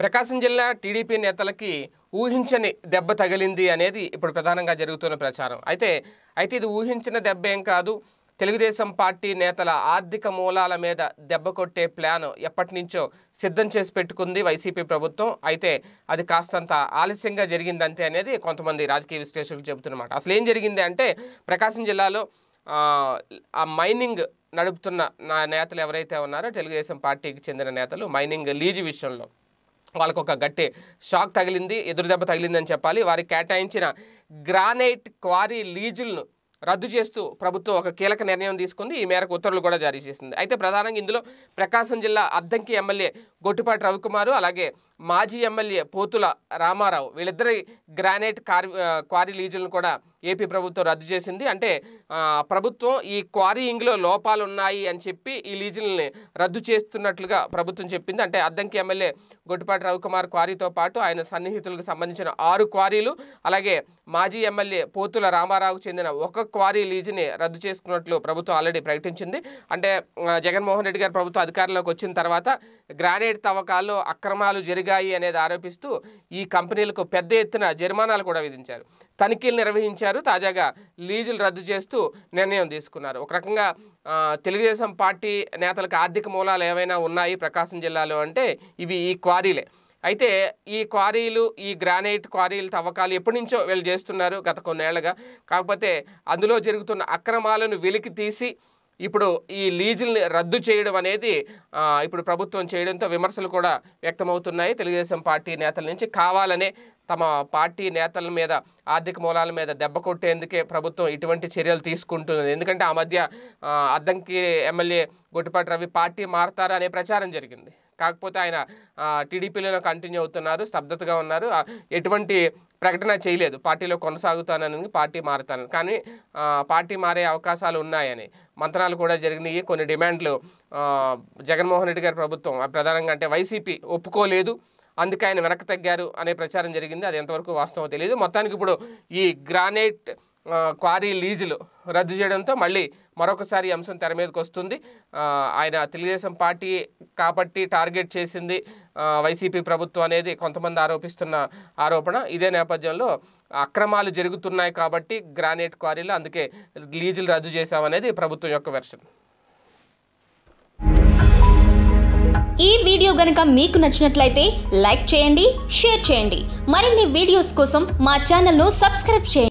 ప్రకాశం జిల్లా టీడీపీ నేతలకి ఊహించని దెబ్బ తగిలింది అనేది ఇప్పుడు ప్రధానంగా జరుగుతున్న ప్రచారం అయితే అయితే ఇది ఊహించిన దెబ్బ ఏం కాదు తెలుగుదేశం పార్టీ నేతల ఆర్థిక మూలాల మీద దెబ్బ కొట్టే ప్లాన్ ఎప్పటి నుంచో సిద్ధం చేసి పెట్టుకుంది వైసీపీ ప్రభుత్వం అయితే అది కాస్తంత ఆలస్యంగా జరిగిందంతే అనేది కొంతమంది రాజకీయ విశ్లేషకులు చెబుతున్నమాట అసలు ఏం జరిగింది అంటే ప్రకాశం జిల్లాలో ఆ మైనింగ్ నడుపుతున్న నా నేతలు ఎవరైతే ఉన్నారో తెలుగుదేశం పార్టీకి చెందిన నేతలు మైనింగ్ లీజు విషయంలో వాళ్ళకు ఒక గట్టి షాక్ తగిలింది ఎదురుదెబ్బ తగిలిందని చెప్పాలి వారికి కేటాయించిన గ్రానైట్ క్వారీ లీజులను రద్దు చేస్తూ ప్రభుత్వం ఒక కీలక నిర్ణయం తీసుకుంది ఈ మేరకు ఉత్తర్వులు కూడా జారీ చేసింది అయితే ప్రధానంగా ఇందులో ప్రకాశం జిల్లా అద్దంకి ఎమ్మెల్యే గొట్టుపాటి రవికుమారు అలాగే మాజీ ఎమ్మెల్యే పోతుల రామారావు వీళ్ళిద్దరి గ్రానైట్ కార్ క్వారీ లీజులను కూడా ఏపీ ప్రభుత్వం రద్దు చేసింది అంటే ప్రభుత్వం ఈ క్వారీయింగ్లో లోపాలు ఉన్నాయి అని చెప్పి ఈ లీజుల్ని రద్దు చేస్తున్నట్లుగా ప్రభుత్వం చెప్పింది అంటే అద్దంకి ఎమ్మెల్యే గొడ్డుపాటి రవికుమార్ క్వారీతో పాటు ఆయన సన్నిహితులకు సంబంధించిన ఆరు క్వారీలు అలాగే మాజీ ఎమ్మెల్యే పోతుల రామారావుకు చెందిన ఒక క్వారీ లీజుని రద్దు చేసుకున్నట్లు ప్రభుత్వం ఆల్రెడీ ప్రకటించింది అంటే జగన్మోహన్ రెడ్డి గారు ప్రభుత్వం అధికారంలోకి వచ్చిన తర్వాత గ్రానైట్ తవ్వకాల్లో అక్రమాలు జరిగాయి అనేది ఆరోపిస్తూ ఈ కంపెనీలకు పెద్ద ఎత్తున జరిమానాలు కూడా విధించారు తనిఖీలు నిర్వహించారు తాజాగా లీజులు రద్దు చేస్తూ నిర్ణయం తీసుకున్నారు ఒక రకంగా తెలుగుదేశం పార్టీ నేతలకు ఆర్థిక మూలాలు ఏవైనా ఉన్నాయి ప్రకాశం జిల్లాలో అంటే ఇవి ఈ క్వారీలే అయితే ఈ క్వారీలు ఈ గ్రానైట్ క్వారీలు తవ్వకాలు ఎప్పటి నుంచో వీళ్ళు చేస్తున్నారు గత కొన్నేళ్లుగా కాకపోతే అందులో జరుగుతున్న అక్రమాలను వెలికి తీసి ఇప్పుడు ఈ లీజుల్ని రద్దు చేయడం అనేది ఇప్పుడు ప్రభుత్వం చేయడంతో విమర్శలు కూడా వ్యక్తమవుతున్నాయి తెలుగుదేశం పార్టీ నేతల నుంచి కావాలనే తమ పార్టీ నేతల మీద ఆర్థిక మూలాల మీద దెబ్బ కొట్టేందుకే ప్రభుత్వం ఇటువంటి చర్యలు తీసుకుంటుంది ఎందుకంటే ఆ మధ్య అద్దంకి ఎమ్మెల్యే గుట్టుపాటి రవి పార్టీ మారతారా అనే ప్రచారం జరిగింది కాకపోతే ఆయన టీడీపీలో కంటిన్యూ అవుతున్నారు స్తబ్దతగా ఉన్నారు ఎటువంటి ప్రకటన చేయలేదు పార్టీలో కొనసాగుతానని పార్టీ మారుతానని కానీ పార్టీ మారే అవకాశాలు ఉన్నాయని మంత్రాలు కూడా జరిగినాయి కొన్ని డిమాండ్లు జగన్మోహన్ రెడ్డి గారి ప్రభుత్వం ప్రధానంగా అంటే వైసీపీ ఒప్పుకోలేదు అందుకే ఆయన వెనక్కి తగ్గారు అనే ప్రచారం జరిగింది అది ఎంతవరకు వాస్తవం తెలియదు మొత్తానికి ఇప్పుడు ఈ గ్రానైట్ క్వారీ లీజులు రద్దు చేయడంతో మళ్ళీ మరొకసారి అంశం తెర మీదకి వస్తుంది ఆయన తెలుగుదేశం పార్టీ కాబట్టి టార్గెట్ చేసింది వైసీపీ ప్రభుత్వం అనేది కొంతమంది ఆరోపిస్తున్న ఆరోపణ ఇదే నేపథ్యంలో అక్రమాలు జరుగుతున్నాయి కాబట్టి గ్రానైట్ క్వారీలు అందుకే లీజులు రద్దు చేశామనేది ప్రభుత్వం యొక్క వెర్షన్ ఈ వీడియో గనక మీకు నచ్చినట్లయితే లైక్ చేయండి షేర్ చేయండి మరిన్ని వీడియోస్ కోసం మా ను సబ్స్క్రైబ్ చేయండి